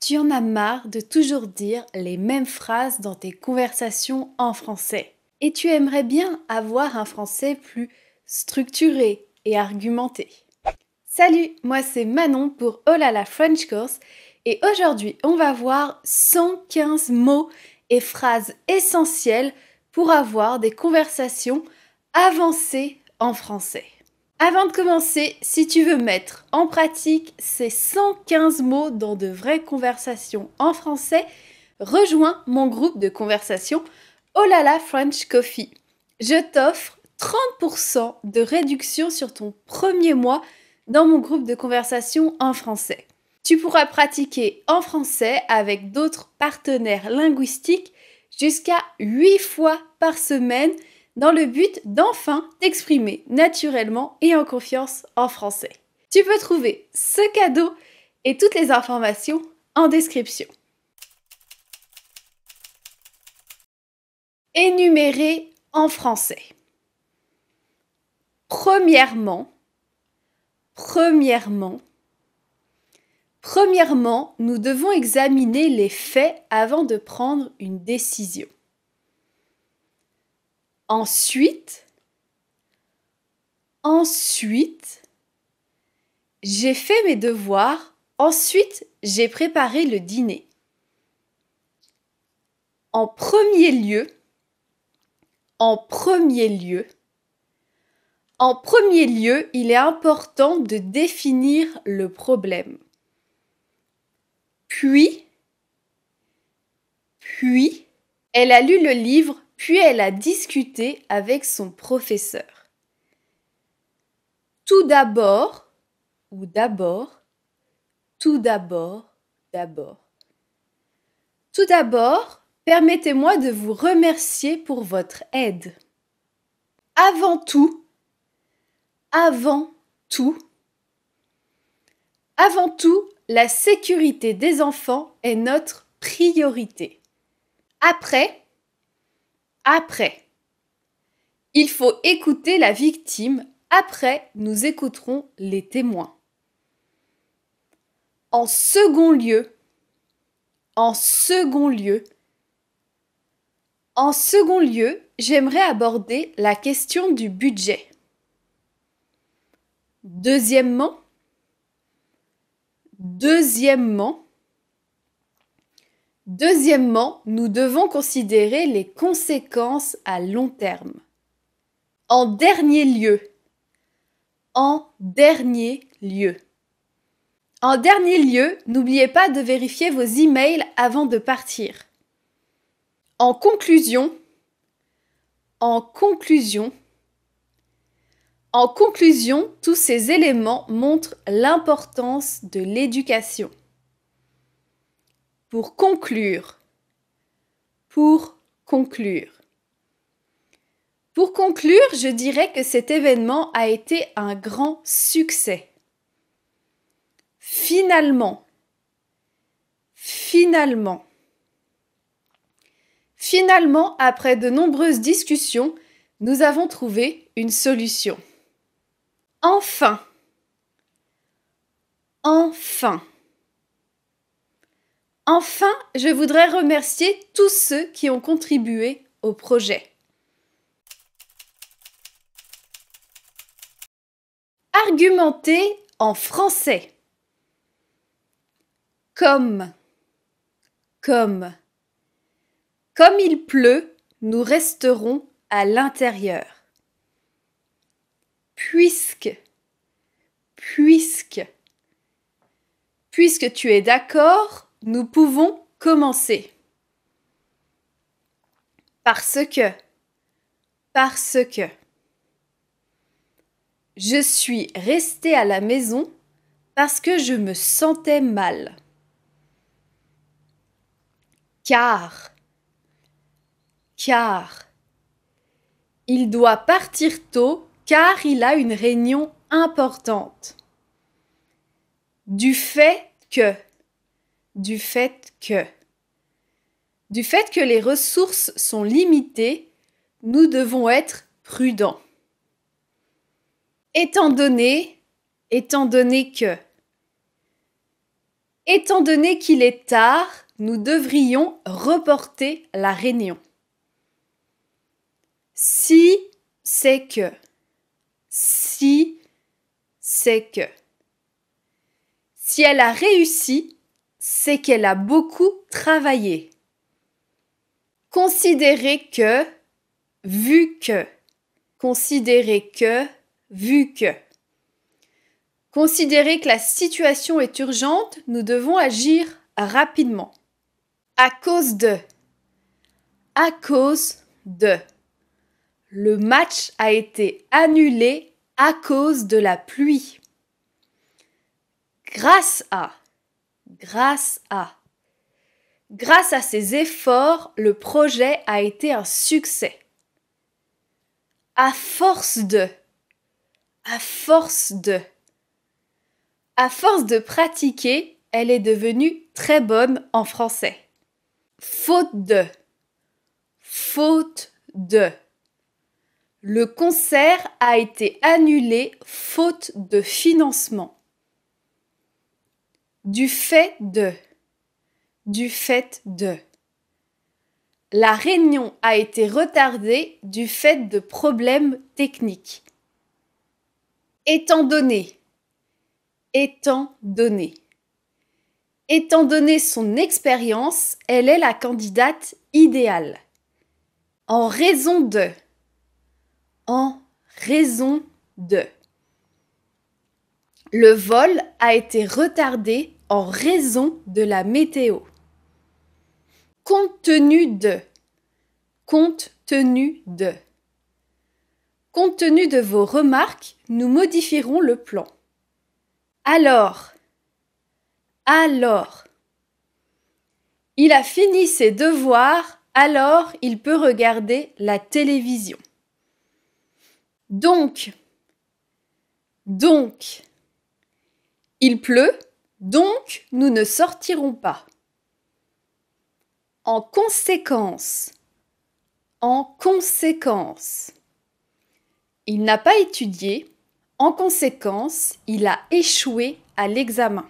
Tu en as marre de toujours dire les mêmes phrases dans tes conversations en français. Et tu aimerais bien avoir un français plus structuré et argumenté. Salut, moi c'est Manon pour Olala French Course et aujourd'hui on va voir 115 mots et phrases essentielles pour avoir des conversations avancées en français. Avant de commencer, si tu veux mettre en pratique ces 115 mots dans de vraies conversations en français, rejoins mon groupe de conversation Olala French Coffee. Je t'offre 30% de réduction sur ton premier mois dans mon groupe de conversation en français. Tu pourras pratiquer en français avec d'autres partenaires linguistiques jusqu'à 8 fois par semaine dans le but d'enfin t'exprimer naturellement et en confiance en français. Tu peux trouver ce cadeau et toutes les informations en description. Énumérer en français. Premièrement, premièrement, premièrement, nous devons examiner les faits avant de prendre une décision. Ensuite, ensuite, j'ai fait mes devoirs. Ensuite, j'ai préparé le dîner. En premier lieu, en premier lieu, en premier lieu, il est important de définir le problème. Puis, puis, elle a lu le livre puis elle a discuté avec son professeur. Tout d'abord, ou d'abord, tout d'abord, d'abord. Tout d'abord, permettez-moi de vous remercier pour votre aide. Avant tout, avant tout, avant tout, la sécurité des enfants est notre priorité. Après, après. Il faut écouter la victime, après nous écouterons les témoins. En second lieu, en second lieu, en second lieu, j'aimerais aborder la question du budget. Deuxièmement, deuxièmement, Deuxièmement, nous devons considérer les conséquences à long terme. En dernier lieu. En dernier lieu. En dernier lieu, n'oubliez pas de vérifier vos emails avant de partir. En conclusion, en conclusion, en conclusion, tous ces éléments montrent l'importance de l'éducation pour conclure. Pour conclure. Pour conclure, je dirais que cet événement a été un grand succès. Finalement. Finalement. Finalement, après de nombreuses discussions, nous avons trouvé une solution. Enfin. Enfin. Enfin, je voudrais remercier tous ceux qui ont contribué au projet. Argumenter en français. Comme, comme, comme il pleut, nous resterons à l'intérieur. Puisque, puisque, puisque tu es d'accord, nous pouvons commencer. Parce que, parce que. Je suis restée à la maison parce que je me sentais mal. Car, car. Il doit partir tôt car il a une réunion importante. Du fait que du fait que. Du fait que les ressources sont limitées, nous devons être prudents. Étant donné, étant donné que. Étant donné qu'il est tard, nous devrions reporter la réunion. Si c'est que. Si c'est que. Si elle a réussi, c'est qu'elle a beaucoup travaillé. Considérer que, vu que. Considérer que, vu que. Considérer que la situation est urgente, nous devons agir rapidement. À cause de. À cause de. Le match a été annulé à cause de la pluie. Grâce à grâce à. Grâce à ses efforts, le projet a été un succès. À force de. À force de. À force de pratiquer, elle est devenue très bonne en français. Faute de. Faute de. Le concert a été annulé faute de financement du fait de, du fait de. La réunion a été retardée du fait de problèmes techniques. Étant donné, étant donné. Étant donné son expérience, elle est la candidate idéale. En raison de, en raison de. Le vol a été retardé en raison de la météo. Compte tenu de. Compte tenu de. Compte tenu de vos remarques, nous modifierons le plan. Alors. Alors. Il a fini ses devoirs, alors il peut regarder la télévision. Donc. Donc. Il pleut donc, nous ne sortirons pas. En conséquence. En conséquence. Il n'a pas étudié. En conséquence, il a échoué à l'examen.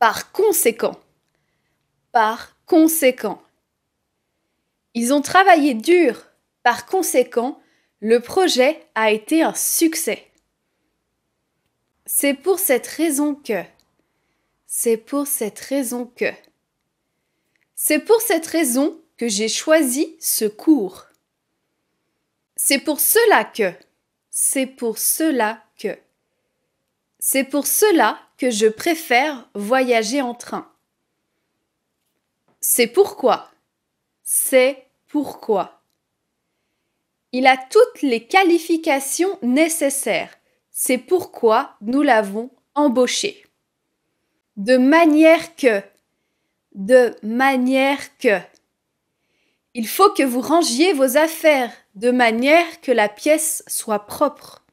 Par conséquent. Par conséquent. Ils ont travaillé dur. Par conséquent, le projet a été un succès. C'est pour cette raison que. C'est pour cette raison que. C'est pour cette raison que j'ai choisi ce cours. C'est pour cela que. C'est pour cela que. C'est pour cela que je préfère voyager en train. C'est pourquoi. C'est pourquoi. Il a toutes les qualifications nécessaires. C'est pourquoi nous l'avons embauché. De manière que, de manière que. Il faut que vous rangiez vos affaires de manière que la pièce soit propre.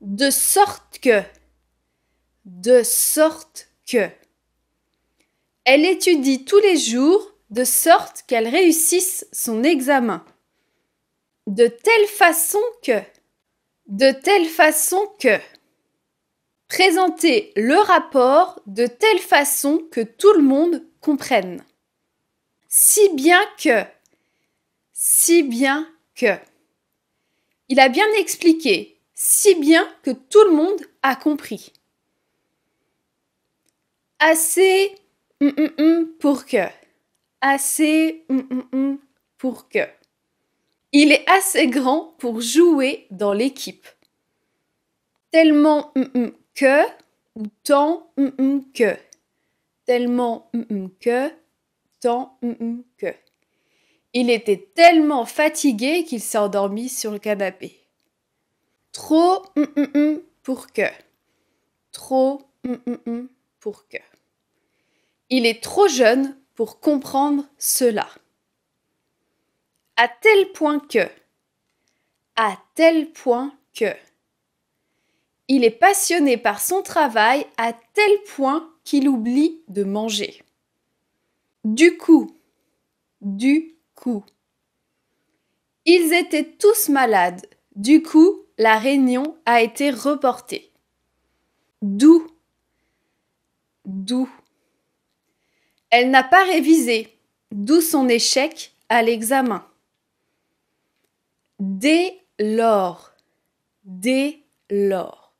De sorte que, de sorte que. Elle étudie tous les jours de sorte qu'elle réussisse son examen. De telle façon que, de telle façon que. Présenter le rapport de telle façon que tout le monde comprenne. Si bien que. Si bien que. Il a bien expliqué, si bien que tout le monde a compris. Assez hum, hum, hum, pour que. Assez pour que. Il est assez grand pour jouer dans l'équipe. Tellement mm, mm, que ou tant mm, que. Tellement que, tant que. Il était tellement fatigué qu'il s'est endormi sur le canapé. Trop pour que. Trop pour que. Il est trop jeune pour comprendre cela à tel point que, à tel point que. Il est passionné par son travail à tel point qu'il oublie de manger. Du coup, du coup. Ils étaient tous malades. Du coup, la réunion a été reportée. D'où D'où Elle n'a pas révisé, d'où son échec à l'examen. Dès lors. Dès lors.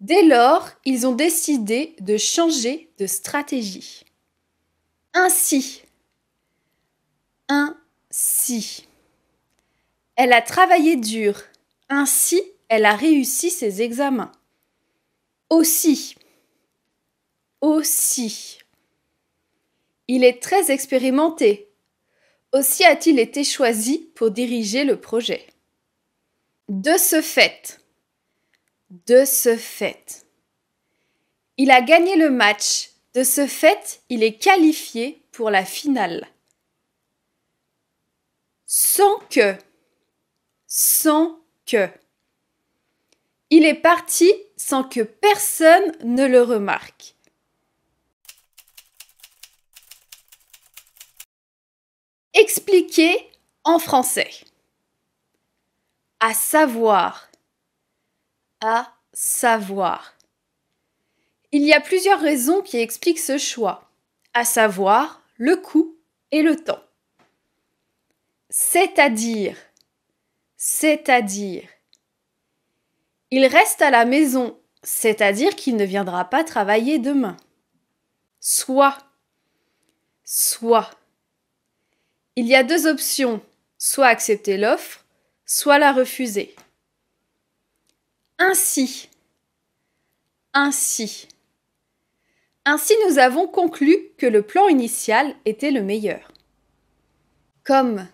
Dès lors, ils ont décidé de changer de stratégie. Ainsi. Ainsi. Elle a travaillé dur. Ainsi, elle a réussi ses examens. Aussi. Aussi. Il est très expérimenté aussi a-t-il été choisi pour diriger le projet. De ce fait, de ce fait, il a gagné le match. De ce fait, il est qualifié pour la finale. Sans que, sans que. Il est parti sans que personne ne le remarque. Expliquer en français. À savoir. À savoir. Il y a plusieurs raisons qui expliquent ce choix, à savoir le coût et le temps. C'est-à-dire. C'est-à-dire. Il reste à la maison, c'est-à-dire qu'il ne viendra pas travailler demain. Soit. Soit. Il y a deux options, soit accepter l'offre, soit la refuser. Ainsi, ainsi. Ainsi nous avons conclu que le plan initial était le meilleur. Comme,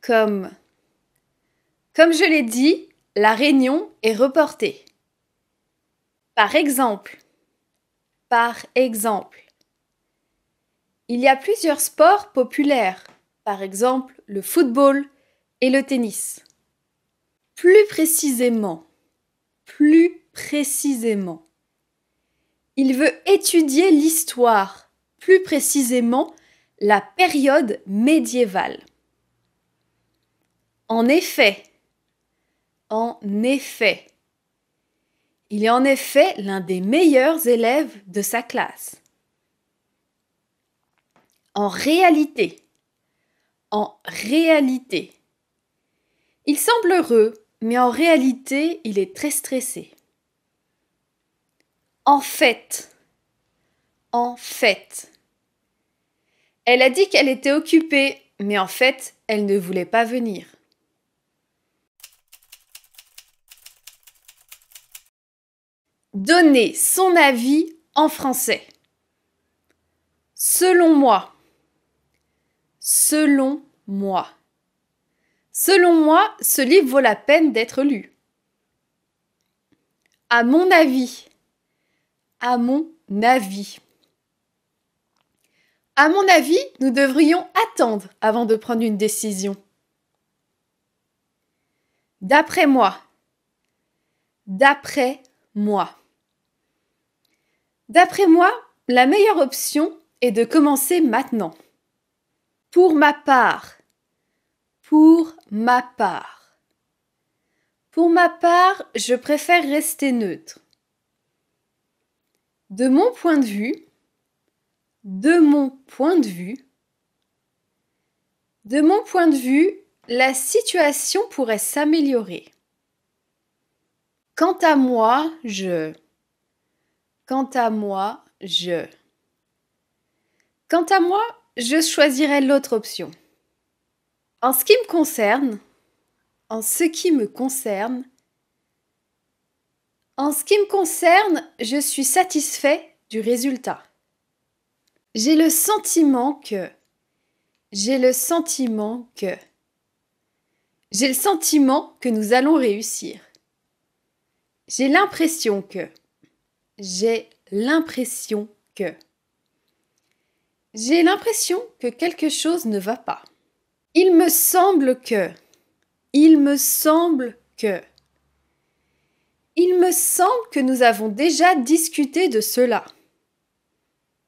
comme, comme je l'ai dit, la réunion est reportée. Par exemple, par exemple. Il y a plusieurs sports populaires, par exemple le football et le tennis. Plus précisément, plus précisément. Il veut étudier l'histoire, plus précisément la période médiévale. En effet, en effet. Il est en effet l'un des meilleurs élèves de sa classe. En réalité. En réalité. Il semble heureux, mais en réalité, il est très stressé. En fait. En fait. Elle a dit qu'elle était occupée, mais en fait, elle ne voulait pas venir. Donner son avis en français. Selon moi. Selon moi. Selon moi, ce livre vaut la peine d'être lu. À mon avis. À mon avis. À mon avis, nous devrions attendre avant de prendre une décision. D'après moi. D'après moi. D'après moi, la meilleure option est de commencer maintenant. Pour ma part. Pour ma part. Pour ma part, je préfère rester neutre. De mon point de vue. De mon point de vue. De mon point de vue, la situation pourrait s'améliorer. Quant à moi, je. Quant à moi, je. Quant à moi, je choisirai l'autre option. En ce qui me concerne, en ce qui me concerne, en ce qui me concerne, je suis satisfait du résultat. J'ai le sentiment que, j'ai le sentiment que, j'ai le sentiment que nous allons réussir. J'ai l'impression que, j'ai l'impression que. J'ai l'impression que quelque chose ne va pas. Il me semble que. Il me semble que. Il me semble que nous avons déjà discuté de cela.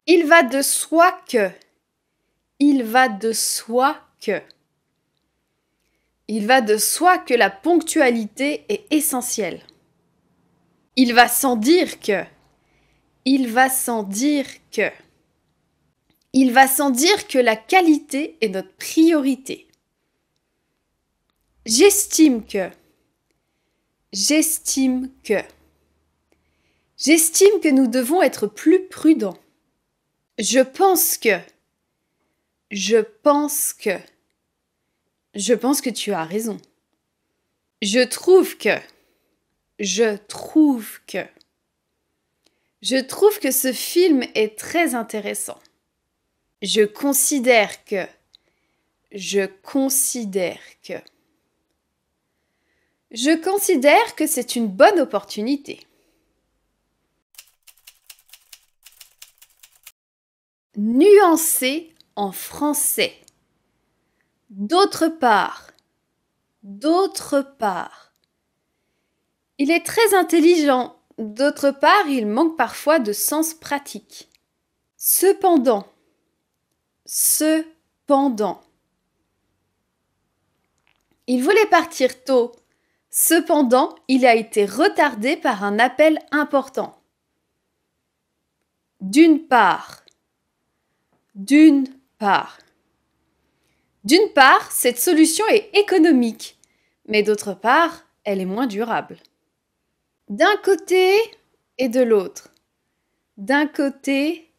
Il va de soi que. Il va de soi que. Il va de soi que la ponctualité est essentielle. Il va sans dire que. Il va sans dire que. Il va sans dire que la qualité est notre priorité. J'estime que. J'estime que. J'estime que nous devons être plus prudents. Je pense que. Je pense que. Je pense que tu as raison. Je trouve que. Je trouve que. Je trouve que ce film est très intéressant. Je considère que. Je considère que. Je considère que c'est une bonne opportunité. Nuancer en français. D'autre part. D'autre part. Il est très intelligent. D'autre part, il manque parfois de sens pratique. Cependant, Cependant. Il voulait partir tôt. Cependant, il a été retardé par un appel important. D'une part. D'une part. D'une part, cette solution est économique, mais d'autre part, elle est moins durable. D'un côté et de l'autre. D'un côté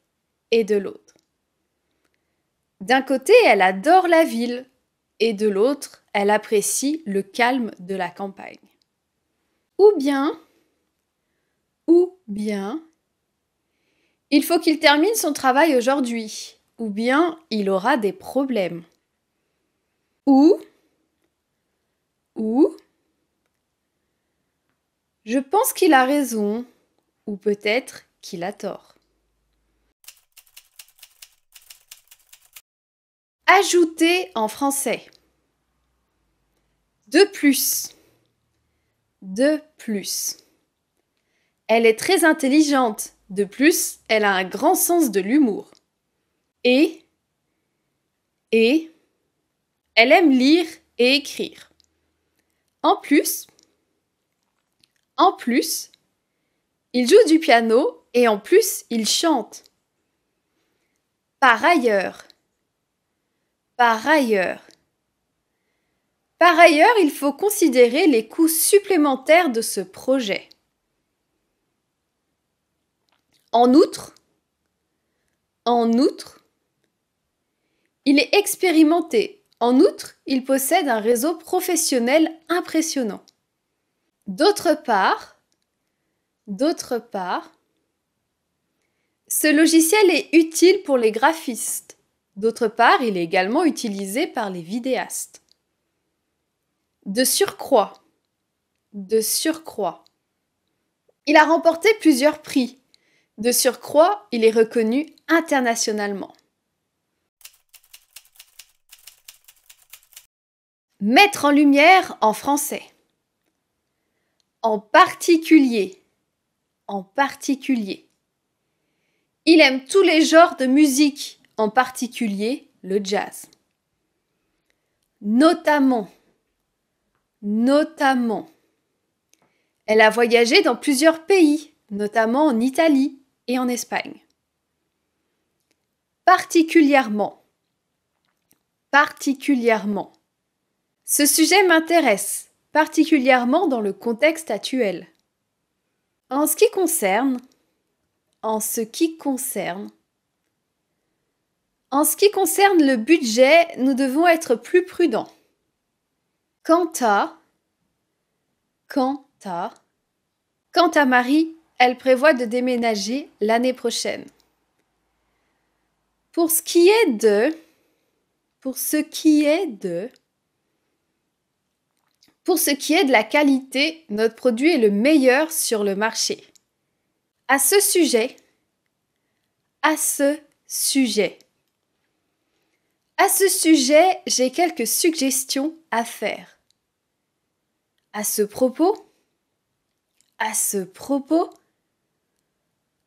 et de l'autre. D'un côté, elle adore la ville et de l'autre, elle apprécie le calme de la campagne. Ou bien, ou bien, il faut qu'il termine son travail aujourd'hui, ou bien il aura des problèmes. Ou, ou, je pense qu'il a raison, ou peut-être qu'il a tort. ajouter en français. De plus. De plus. Elle est très intelligente. De plus, elle a un grand sens de l'humour. Et. Et. Elle aime lire et écrire. En plus. En plus. Il joue du piano et en plus, il chante. Par ailleurs par ailleurs. Par ailleurs, il faut considérer les coûts supplémentaires de ce projet. En outre, en outre, il est expérimenté. En outre, il possède un réseau professionnel impressionnant. D'autre part, d'autre part, ce logiciel est utile pour les graphistes D'autre part, il est également utilisé par les vidéastes. De surcroît. De surcroît. Il a remporté plusieurs prix. De surcroît, il est reconnu internationalement. Mettre en lumière en français. En particulier. En particulier. Il aime tous les genres de musique en particulier le jazz. Notamment, notamment, elle a voyagé dans plusieurs pays, notamment en Italie et en Espagne. Particulièrement, particulièrement. Ce sujet m'intéresse, particulièrement dans le contexte actuel. En ce qui concerne, en ce qui concerne en ce qui concerne le budget, nous devons être plus prudents. Quant à, quant à, quant à Marie, elle prévoit de déménager l'année prochaine. Pour ce qui est de, pour ce qui est de, pour ce qui est de la qualité, notre produit est le meilleur sur le marché. À ce sujet, à ce sujet, à ce sujet, j'ai quelques suggestions à faire. À ce propos, à ce propos,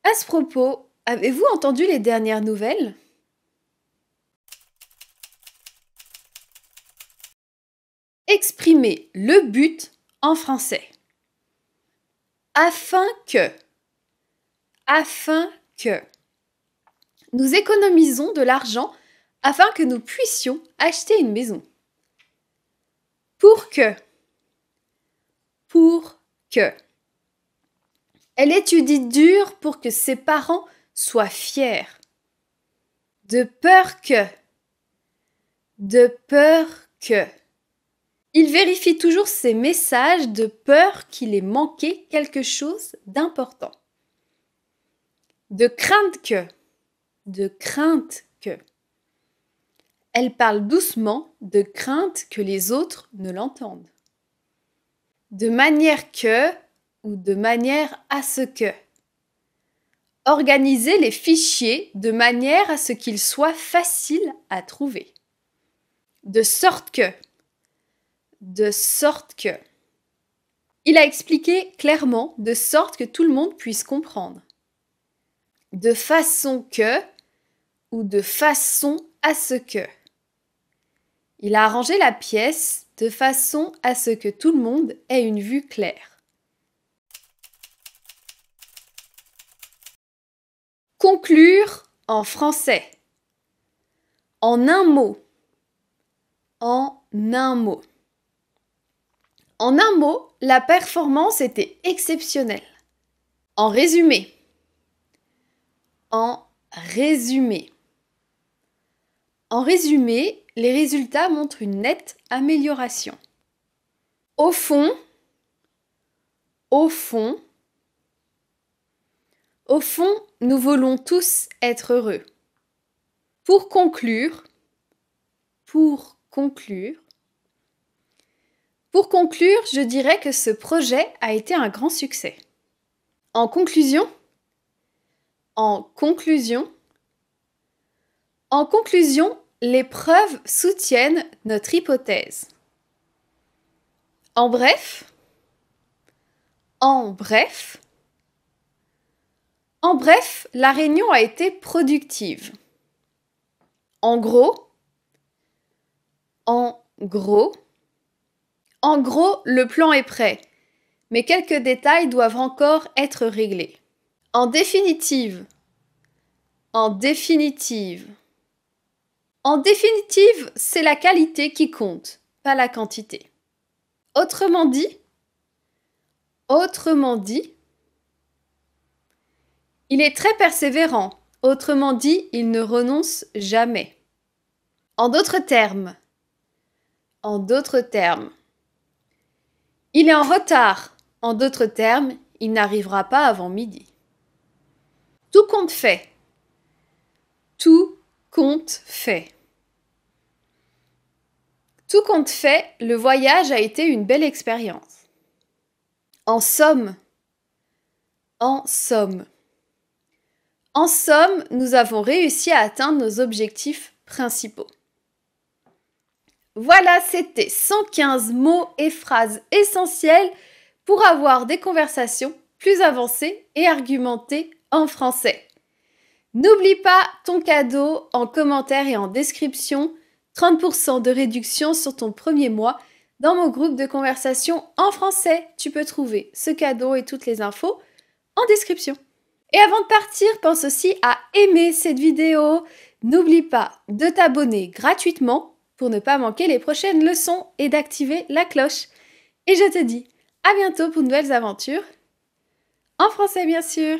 à ce propos, avez-vous entendu les dernières nouvelles Exprimer le but en français. Afin que, afin que, nous économisons de l'argent afin que nous puissions acheter une maison. Pour que. Pour que. Elle étudie dur pour que ses parents soient fiers. De peur que. De peur que. Il vérifie toujours ses messages de peur qu'il ait manqué quelque chose d'important. De crainte que. De crainte que. Elle parle doucement de crainte que les autres ne l'entendent. De manière que ou de manière à ce que. Organisez les fichiers de manière à ce qu'ils soient faciles à trouver. De sorte que. De sorte que. Il a expliqué clairement de sorte que tout le monde puisse comprendre. De façon que ou de façon à ce que. Il a arrangé la pièce de façon à ce que tout le monde ait une vue claire. Conclure en français. En un mot. En un mot. En un mot, la performance était exceptionnelle. En résumé. En résumé. En résumé, les résultats montrent une nette amélioration. Au fond, au fond, au fond, nous voulons tous être heureux. Pour conclure, pour conclure, pour conclure, je dirais que ce projet a été un grand succès. En conclusion, en conclusion, en conclusion, les preuves soutiennent notre hypothèse. En bref, en bref, en bref, la réunion a été productive. En gros, en gros, en gros, le plan est prêt, mais quelques détails doivent encore être réglés. En définitive, en définitive. En définitive, c'est la qualité qui compte, pas la quantité. Autrement dit, autrement dit, il est très persévérant. Autrement dit, il ne renonce jamais. En d'autres termes, en d'autres termes, il est en retard. En d'autres termes, il n'arrivera pas avant midi. Tout compte fait. Tout compte fait. Tout compte fait, le voyage a été une belle expérience. En somme, en somme, en somme, nous avons réussi à atteindre nos objectifs principaux. Voilà, c'était 115 mots et phrases essentielles pour avoir des conversations plus avancées et argumentées en français. N'oublie pas ton cadeau en commentaire et en description 30% de réduction sur ton premier mois dans mon groupe de conversation en français. Tu peux trouver ce cadeau et toutes les infos en description. Et avant de partir, pense aussi à aimer cette vidéo. N'oublie pas de t'abonner gratuitement pour ne pas manquer les prochaines leçons et d'activer la cloche. Et je te dis à bientôt pour de nouvelles aventures. En français bien sûr